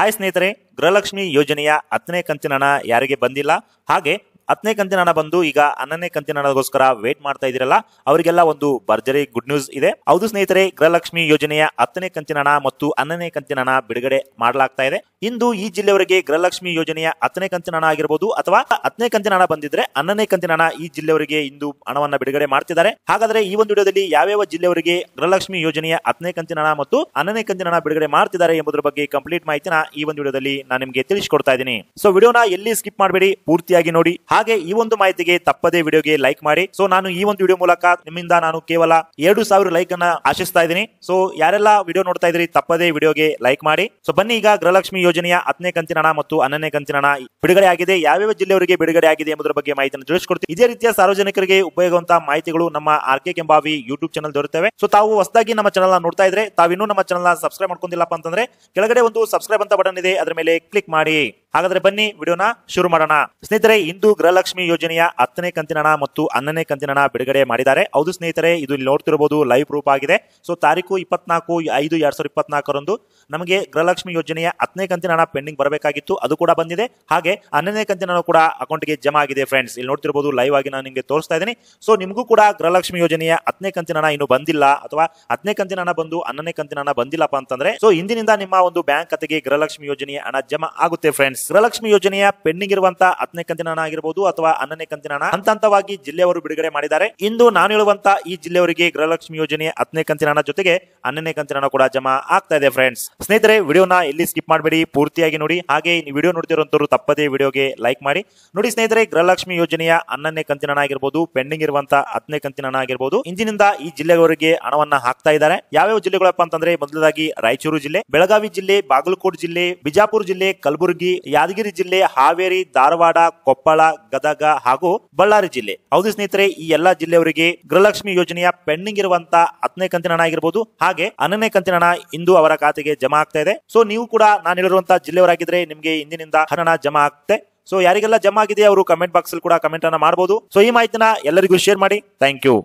hi ಸ್ನೇಹಿತರೆ ಗೃಹಲಕ್ಷ್ಮಿ ಯೋಜನೆಯ ಹತ್ತನೇ ಕಂತಿನ ಹಣ ಯಾರಿಗೆ ಬಂದಿಲ್ಲ ಹಾಗೆ ಹತ್ತನೇ ಕಂತಿನ ಹಣ ಬಂದು ಈಗ ಹನ್ನನೇ ಕಂತಿನ ಹಣಗೋಸ್ಕರ ವೇಟ್ ಮಾಡ್ತಾ ಇದೀರಲ್ಲ ಅವರಿಗೆಲ್ಲ ಒಂದು ಭರ್ಜರಿ ಗುಡ್ ನ್ಯೂಸ್ ಇದೆ ಹೌದು ಸ್ನೇಹಿತರೆ ಗೃಹಲಕ್ಷ್ಮಿ ಯೋಜನೆಯ ಹತ್ತನೇ ಕಂತಿನ ಹಣ ಮತ್ತು ಹನ್ನನೇ ಕಂತಿನ ಹಣ ಬಿಡುಗಡೆ ಮಾಡಲಾಗ್ತಾ ಇದೆ ಇಂದು ಈ ಜಿಲ್ಲೆಯವರಿಗೆ ಗೃಹಲಕ್ಷ್ಮಿ ಯೋಜನೆಯ ಹತ್ತನೇ ಕಂತಿನ ಹಣ ಆಗಿರಬಹುದು ಅಥವಾ ಹತ್ತನೇ ಕಂತಿನ ಹಣ ಬಂದಿದ್ರೆ ಹನ್ನನೇ ಕಂತಿನ ಹಣ ಈ ಜಿಲ್ಲೆಯವರಿಗೆ ಇಂದು ಹಣವನ್ನ ಬಿಡುಗಡೆ ಮಾಡ್ತಿದ್ದಾರೆ ಹಾಗಾದ್ರೆ ಈ ಒಂದು ವಿಡಿಯೋದಲ್ಲಿ ಯಾವ್ಯಾವ ಜಿಲ್ಲೆಯವರಿಗೆ ಗೃಹಲಕ್ಷ್ಮಿ ಯೋಜನೆಯ ಹತ್ತನೇ ಕಂತಿನ ಹಣ ಮತ್ತು ಹನ್ನನೇ ಕಂತಿನ ಹಣ ಬಿಡುಗಡೆ ಮಾಡ್ತಿದ್ದಾರೆ ಎಂಬುದರ ಬಗ್ಗೆ ಕಂಪ್ಲೀಟ್ ಮಾಹಿತಿನ ಈ ಒಂದು ವಿಡಿಯೋದಲ್ಲಿ ನಾನು ನಿಮಗೆ ತಿಳಿಸಿಕೊಡ್ತಾ ಇದ್ದೀನಿ ಸೊ ವಿಡಿಯೋನ ಎಲ್ಲಿ ಸ್ಕಿಪ್ ಮಾಡಬೇಡಿ ಪೂರ್ತಿಯಾಗಿ ನೋಡಿ ಹಾಗೆ ಈ ಒಂದು ಮಾಹಿತಿಗೆ ತಪ್ಪದೇ ವಿಡಿಯೋಗೆ ಲೈಕ್ ಮಾಡಿ ಸೊ ನಾನು ಈ ಒಂದು ವಿಡಿಯೋ ಮೂಲಕ ನಿಮ್ಮಿಂದ ನಾನು ಕೇವಲ ಎರಡು ಸಾವಿರ ಲೈಕ್ ಅನ್ನ ಆಶಿಸ್ತಾ ಇದ್ದೀನಿ ಸೊ ಯಾರೆಲ್ಲ ವಿಡಿಯೋ ನೋಡ್ತಾ ಇದ್ರಿ ತಪ್ಪದೇ ವಿಡಿಯೋಗೆ ಲೈಕ್ ಮಾಡಿ ಸೊ ಬನ್ನಿ ಈಗ ಗೃಹಲಕ್ಷ್ಮಿ ಯೋಜನೆಯ ಹತ್ತನೇ ಕಂತಿನ ಮತ್ತು ಅನ್ನನೇ ಕಂತಿನ ಬಿಡುಗಡೆ ಆಗಿದೆ ಯಾವ್ಯಾವ ಜಿಲ್ಲೆಯವರಿಗೆ ಬಿಡುಗಡೆ ಆಗಿದೆ ಎಂಬುದರ ಬಗ್ಗೆ ಮಾಹಿತಿಯನ್ನು ಜೋಡಿಸ್ಕೊಡ್ತೀವಿ ಇದೇ ರೀತಿಯ ಸಾರ್ವಜನಿಕರಿಗೆ ಉಪಯೋಗವಂತಹ ಮಾಹಿತಿಗಳು ನಮ್ಮ ಆರ್ ಕೆಂಬಾವಿ ಯೂಟ್ಯೂಬ್ ಚಾನಲ್ ದೊರೆತವೆ ಸೊ ತಾವು ಹೊಸದಾಗಿ ನಮ್ಮ ಚಾನಲ್ ನೋಡ್ತಾ ಇದ್ರೆ ತಾವಿನ್ನೂ ನಮ್ಮ ಚಾನಲ್ ಸಬ್ಸ್ಕ್ರೈಬ್ ಮಾಡ್ಕೊಂಡಿಲ್ಲಪ್ಪ ಅಂತಂದ್ರೆ ಕೆಳಗಡೆ ಒಂದು ಸಬ್ಸ್ಕ್ರೈಬ್ ಅಂತ ಬಟನ್ ಇದೆ ಅದರ ಮೇಲೆ ಕ್ಲಿಕ್ ಮಾಡಿ ಹಾಗಾದ್ರೆ ಬನ್ನಿ ವಿಡಿಯೋನ ಶುರು ಮಾಡೋಣ ಸ್ನೇಹಿತರೆ ಇಂದು ಗೃಹಲಕ್ಷ್ಮಿ ಯೋಜನೆಯ ಹತ್ತನೇ ಕಂತಿನ ಮತ್ತು ಹನ್ನನೇ ಕಂತಿನ ಬಿಡುಗಡೆ ಮಾಡಿದ್ದಾರೆ ಹೌದು ಸ್ನೇಹಿತರೆ ಇದು ಇಲ್ಲಿ ನೋಡ್ತಿರಬಹುದು ಲೈವ್ ಪ್ರೂಫ್ ಆಗಿದೆ ಸೊ ತಾರೀಕು ಇಪ್ಪತ್ನಾಲ್ಕು ಐದು ಎರಡ್ ಸಾವಿರದ ಇಪ್ಪತ್ನಾಲ್ಕರಂದು ನಮಗೆ ಗೃಹಲಕ್ಷ್ಮಿ ಯೋಜನೆಯ ಹತ್ತನೇ ಕಂತಿನ ಪೆಂಡಿಂಗ್ ಬರಬೇಕಾಗಿತ್ತು ಅದು ಕೂಡ ಬಂದಿದೆ ಹಾಗೆ ಹನ್ನನೇ ಕಂತಿನ ಕೂಡ ಅಕೌಂಟ್ಗೆ ಜಮಾ ಆಗಿದೆ ಫ್ರೆಂಡ್ಸ್ ಇಲ್ಲಿ ನೋಡ್ತಿರಬಹುದು ಲೈವ್ ಆಗಿ ನಾನು ನಿಮಗೆ ತೋರಿಸ್ತಾ ಇದ್ದೀನಿ ಸೊ ನಿಮಗೂ ಕೂಡ ಗೃಹಲಕ್ಷ್ಮಿ ಯೋಜನೆಯ ಹತ್ತನೇ ಕಂತಿನ ಇನ್ನು ಬಂದಿಲ್ಲ ಅಥವಾ ಹತ್ತನೇ ಕಂತಿನ ಬಂದು ಹನ್ನನೇ ಕಂತಿನ ಬಂದಿಲ್ಲಪ್ಪ ಅಂತಂದ್ರೆ ಸೊ ಇಂದಿನಿಂದ ನಿಮ್ಮ ಒಂದು ಬ್ಯಾಂಕ್ ಖಾತೆಗೆ ಗೃಹಲಕ್ಷ್ಮಿ ಯೋಜನೆಯ ಹಣ ಜಮಾ ಆಗುತ್ತೆ ಫ್ರೆಂಡ್ಸ್ ಗೃಹಲಕ್ಷ್ಮಿ ಯೋಜನೆಯ ಪೆಂಡಿಂಗ್ ಇರುವಂತಹ ಹತ್ತನೇ ಕಂತಿನ ಹಣ ಆಗಿರಬಹುದು ಅಥವಾ ಹನ್ನನೇ ಕಂತಿನ ಹಣ ಹಂತ ಹಂತವಾಗಿ ಜಿಲ್ಲೆಯವರು ಬಿಡುಗಡೆ ಮಾಡಿದ್ದಾರೆ ಇಂದು ನಾನು ಹೇಳುವಂತಹ ಈ ಜಿಲ್ಲೆಯವರಿಗೆ ಗೃಹಲಕ್ಷ್ಮಿ ಯೋಜನೆ ಹತ್ತನೇ ಕಂತಿನ ಹಣ ಜೊತೆಗೆ ಹನ್ನನೇ ಕಂತಿನ ಹಣ ಕೂಡ ಜಮಾ ಆಗ್ತಾ ಇದೆ ಫ್ರೆಂಡ್ಸ್ ಸ್ನೇಹಿತರೆ ವಿಡಿಯೋನ ಎಲ್ಲಿ ಸ್ಕಿಪ್ ಮಾಡಬೇಡಿ ಪೂರ್ತಿಯಾಗಿ ನೋಡಿ ಹಾಗೆ ವಿಡಿಯೋ ನೋಡ್ತಿರುವಂತವ್ರು ತಪ್ಪದೇ ವಿಡಿಯೋಗೆ ಲೈಕ್ ಮಾಡಿ ನೋಡಿ ಸ್ನೇಹಿತರೆ ಗೃಹಲಕ್ಷ್ಮಿ ಯೋಜನೆಯ ಹನ್ನನೇ ಕಂತಿನ ಹಣ ಆಗಿರಬಹುದು ಪೆಂಡಿಂಗ್ ಇರುವಂತಹ ಹತ್ತನೇ ಕಂತಿನ ಹಣ ಆಗಿರಬಹುದು ಇಂದಿನಿಂದ ಈ ಜಿಲ್ಲೆಯವರಿಗೆ ಹಣವನ್ನ ಹಾಕ್ತಾ ಇದ್ದಾರೆ ಯಾವ್ಯಾವ ಜಿಲ್ಲೆಗಳಪ್ಪ ಅಂತಂದ್ರೆ ಮೊದಲಾಗಿ ರಾಯಚೂರು ಜಿಲ್ಲೆ ಬೆಳಗಾವಿ ಜಿಲ್ಲೆ ಬಾಗಲಕೋಟೆ ಜಿಲ್ಲೆ ಬಿಜಾಪುರ ಜಿಲ್ಲೆ ಕಲಬುರಗಿ ಯಾದಗಿರಿ ಜಿಲ್ಲೆ ಹಾವೇರಿ ಧಾರವಾಡ ಕೊಪ್ಪಳ ಗದಗ ಹಾಗೂ ಬಳ್ಳಾರಿ ಜಿಲ್ಲೆ ಹೌದು ಸ್ನೇಹಿತರೆ ಈ ಎಲ್ಲಾ ಜಿಲ್ಲೆಯವರಿಗೆ ಗೃಹಲಕ್ಷ್ಮಿ ಯೋಜನೆಯ ಪೆಂಡಿಂಗ್ ಇರುವಂತಹ ಹತ್ತನೇ ಕಂತಿನ ಹಣ ಆಗಿರಬಹುದು ಹಾಗೆ ಹನ್ನನೇ ಕಂತಿನ ಹಣ ಇಂದು ಅವರ ಖಾತೆಗೆ ಜಮಾ ಆಗ್ತಾ ಇದೆ ಸೊ ನೀವು ಕೂಡ ನಾನು ಹೇಳಿರುವಂತಹ ಜಿಲ್ಲೆಯವರಾಗಿದ್ರೆ ನಿಮಗೆ ಇಂದಿನಿಂದ ಹಣ ಜಮಾ ಆಗ್ತದೆ ಸೊ ಯಾರಿಗೆಲ್ಲ ಜಮಾ ಆಗಿದೆ ಅವರು ಕಮೆಂಟ್ ಬಾಕ್ಸ್ ಅಲ್ಲಿ ಕೂಡ ಕಮೆಂಟ್ ಅನ್ನ ಮಾಡಬಹುದು ಸೊ ಈ ಮಾಹಿತಿನ ಎಲ್ಲರಿಗೂ ಶೇರ್ ಮಾಡಿ ಥ್ಯಾಂಕ್ ಯು